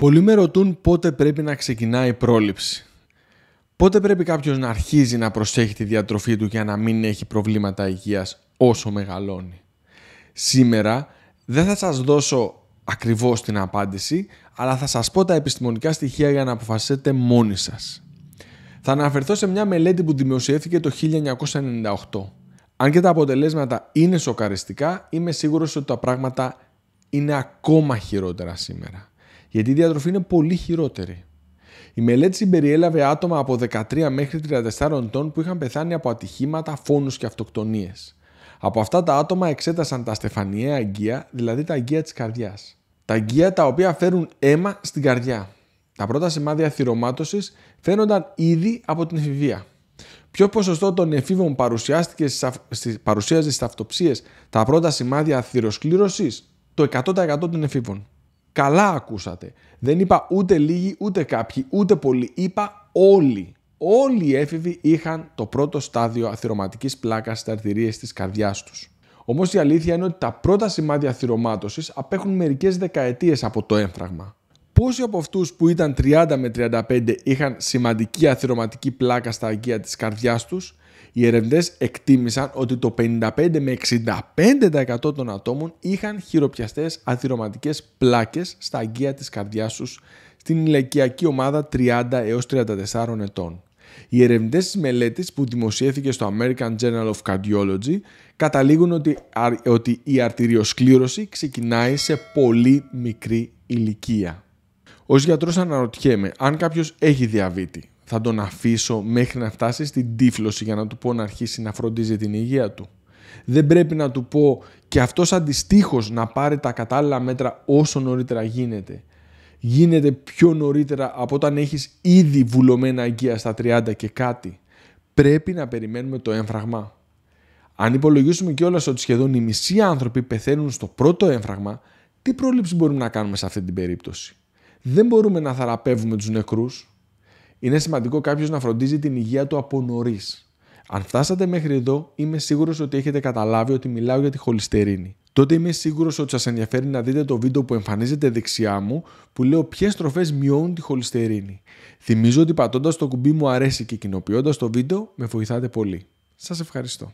Πολλοί με ρωτούν πότε πρέπει να ξεκινάει η πρόληψη. Πότε πρέπει κάποιος να αρχίζει να προσέχει τη διατροφή του για να μην έχει προβλήματα υγείας όσο μεγαλώνει. Σήμερα δεν θα σας δώσω ακριβώς την απάντηση, αλλά θα σας πω τα επιστημονικά στοιχεία για να αποφασίσετε μόνοι σας. Θα αναφερθώ σε μια μελέτη που δημοσιεύθηκε το 1998. Αν και τα αποτελέσματα είναι σοκαριστικά, είμαι σίγουρος ότι τα πράγματα είναι ακόμα χειρότερα σήμερα γιατί η διατροφή είναι πολύ χειρότερη. Η μελέτη συμπεριέλαβε άτομα από 13 μέχρι 34 ετών που είχαν πεθάνει από ατυχήματα, φόνους και αυτοκτονίες. Από αυτά τα άτομα εξέτασαν τα στεφανιαία αγγεία, δηλαδή τα αγγεία της καρδιάς. Τα αγγεία τα οποία φέρουν αίμα στην καρδιά. Τα πρώτα σημάδια θυρωμάτωσης φαίνονταν ήδη από την εφηβεία. Ποιο ποσοστό των εφήβων παρουσιάστηκε στις, παρουσίαζε στις αυτοψίες τα πρώτα σημάδια θυροσκλήρωσης, το 100% των εφήβων. Καλά ακούσατε. Δεν είπα ούτε λίγοι, ούτε κάποιοι, ούτε πολλοί. Είπα όλοι. Όλοι οι έφηβοι είχαν το πρώτο στάδιο αθυρωματικής πλάκας στα αρτηρίες της καρδιάς τους. Όμως η αλήθεια είναι ότι τα πρώτα σημάδια θυρωμάτωση απέχουν μερικές δεκαετίες από το έμφραγμα. Πόσοι από αυτούς που ήταν 30 με 35 είχαν σημαντική αθυρωματική πλάκα στα αγκία της καρδιάς τους οι ερευνητές εκτίμησαν ότι το 55 με 65% των ατόμων είχαν χειροπιαστές αθυρωματικές πλάκες στα αγκεία της καρδιάς τους στην ηλικιακή ομάδα 30 έως 34 ετών. Οι ερευνητές της μελέτης που δημοσιεύθηκε στο American Journal of Cardiology καταλήγουν ότι, ότι η αρτηριοσκλήρωση ξεκινάει σε πολύ μικρή ηλικία. Ως γιατρός αναρωτιέμαι αν κάποιος έχει διαβήτη, θα τον αφήσω μέχρι να φτάσει στην τύφλωση για να του πω να αρχίσει να φροντίζει την υγεία του. Δεν πρέπει να του πω και αυτός αντιστοίχως να πάρει τα κατάλληλα μέτρα όσο νωρίτερα γίνεται. Γίνεται πιο νωρίτερα από όταν έχεις ήδη βουλωμένα αγκία στα 30 και κάτι. Πρέπει να περιμένουμε το έμφραγμα. Αν υπολογίσουμε κιόλας ότι σχεδόν οι μισοί άνθρωποι πεθαίνουν στο πρώτο έμφραγμα, τι πρόληψη μπορούμε να κάνουμε σε αυτή την περίπτωση. Δεν μπορούμε να θεραπεύουμε τους νεκρούς είναι σημαντικό κάποιος να φροντίζει την υγεία του από νωρίς. Αν φτάσατε μέχρι εδώ, είμαι σίγουρος ότι έχετε καταλάβει ότι μιλάω για τη χολυστερίνη. Τότε είμαι σίγουρος ότι σας ενδιαφέρει να δείτε το βίντεο που εμφανίζεται δεξιά μου που λέω ποιες τροφές μειώνουν τη χολυστερίνη. Θυμίζω ότι πατώντας το κουμπί μου αρέσει και κοινοποιώντας το βίντεο με βοηθάτε πολύ. Σας ευχαριστώ.